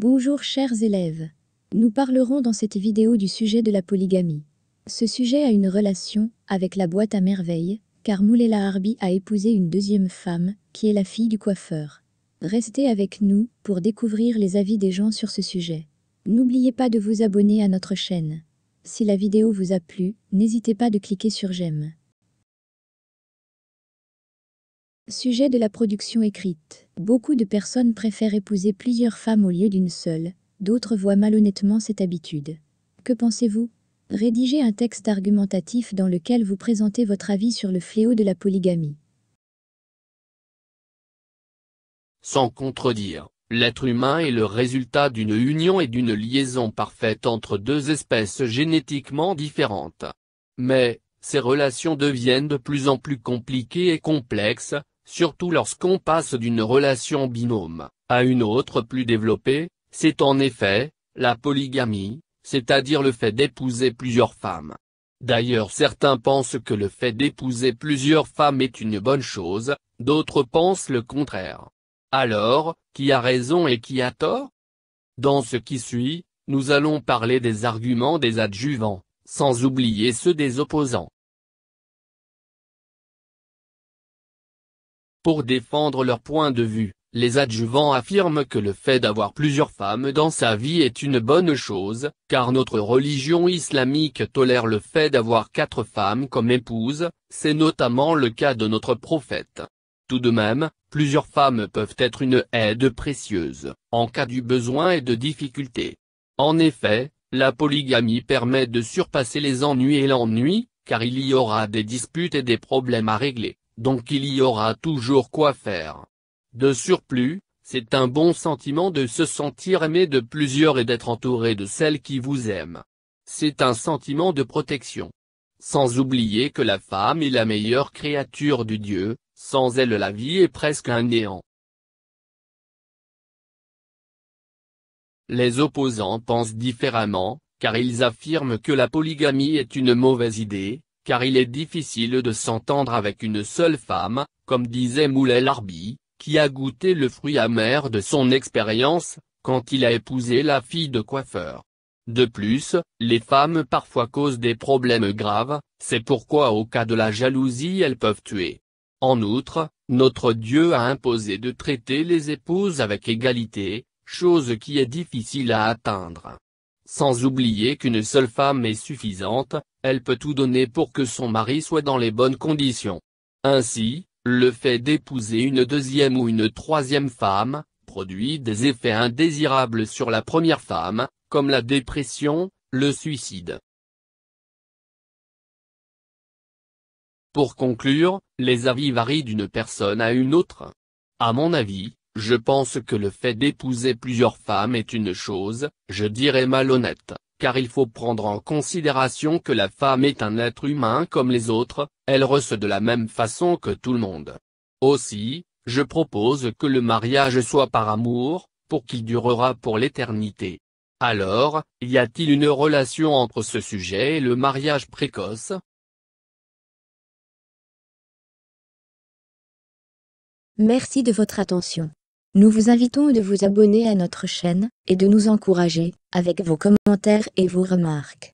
Bonjour chers élèves. Nous parlerons dans cette vidéo du sujet de la polygamie. Ce sujet a une relation avec la boîte à merveilles, car Moulela Harbi a épousé une deuxième femme, qui est la fille du coiffeur. Restez avec nous pour découvrir les avis des gens sur ce sujet. N'oubliez pas de vous abonner à notre chaîne. Si la vidéo vous a plu, n'hésitez pas de cliquer sur j'aime. Sujet de la production écrite. Beaucoup de personnes préfèrent épouser plusieurs femmes au lieu d'une seule, d'autres voient malhonnêtement cette habitude. Que pensez-vous Rédigez un texte argumentatif dans lequel vous présentez votre avis sur le fléau de la polygamie. Sans contredire, l'être humain est le résultat d'une union et d'une liaison parfaite entre deux espèces génétiquement différentes. Mais, ces relations deviennent de plus en plus compliquées et complexes, surtout lorsqu'on passe d'une relation binôme, à une autre plus développée, c'est en effet, la polygamie, c'est-à-dire le fait d'épouser plusieurs femmes. D'ailleurs certains pensent que le fait d'épouser plusieurs femmes est une bonne chose, d'autres pensent le contraire. Alors, qui a raison et qui a tort Dans ce qui suit, nous allons parler des arguments des adjuvants, sans oublier ceux des opposants. Pour défendre leur point de vue, les adjuvants affirment que le fait d'avoir plusieurs femmes dans sa vie est une bonne chose, car notre religion islamique tolère le fait d'avoir quatre femmes comme épouses, c'est notamment le cas de notre prophète. Tout de même, plusieurs femmes peuvent être une aide précieuse, en cas du besoin et de difficulté. En effet, la polygamie permet de surpasser les ennuis et l'ennui, car il y aura des disputes et des problèmes à régler donc il y aura toujours quoi faire. De surplus, c'est un bon sentiment de se sentir aimé de plusieurs et d'être entouré de celles qui vous aiment. C'est un sentiment de protection. Sans oublier que la femme est la meilleure créature du Dieu, sans elle la vie est presque un néant. Les opposants pensent différemment, car ils affirment que la polygamie est une mauvaise idée, car il est difficile de s'entendre avec une seule femme, comme disait Moulay Larbi, qui a goûté le fruit amer de son expérience, quand il a épousé la fille de coiffeur. De plus, les femmes parfois causent des problèmes graves, c'est pourquoi au cas de la jalousie elles peuvent tuer. En outre, notre Dieu a imposé de traiter les épouses avec égalité, chose qui est difficile à atteindre. Sans oublier qu'une seule femme est suffisante, elle peut tout donner pour que son mari soit dans les bonnes conditions. Ainsi, le fait d'épouser une deuxième ou une troisième femme, produit des effets indésirables sur la première femme, comme la dépression, le suicide. Pour conclure, les avis varient d'une personne à une autre. À mon avis, je pense que le fait d'épouser plusieurs femmes est une chose, je dirais malhonnête car il faut prendre en considération que la femme est un être humain comme les autres, elle reçoit de la même façon que tout le monde. Aussi, je propose que le mariage soit par amour, pour qu'il durera pour l'éternité. Alors, y a-t-il une relation entre ce sujet et le mariage précoce Merci de votre attention. Nous vous invitons de vous abonner à notre chaîne, et de nous encourager, avec vos commentaires et vos remarques.